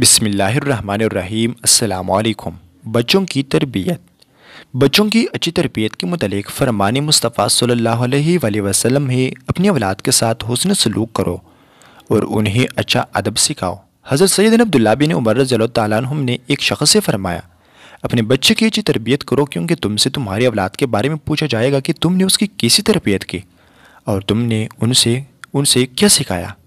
बिसमीम् अल्लाम बच्चों की तरबियत बच्चों की अच्छी तरबियत के मतलब फरमान मुस्तफ़ा सल्ला वसम ही अपनी अवलाद के साथ हुसन सलूक करो और उन्हें अच्छा अदब सिखाओ हज़रत सैद अब्दुल्ला बिन उमर रज़ी तुम ने एक शख्स से फरमाया अपने बच्चे की अच्छी तरबियत करो क्योंकि तुमसे तुम्हारी अवलाद के बारे में पूछा जाएगा कि तुमने उसकी कैसी तरबियत की और तुमने उनसे उनसे क्या सिखाया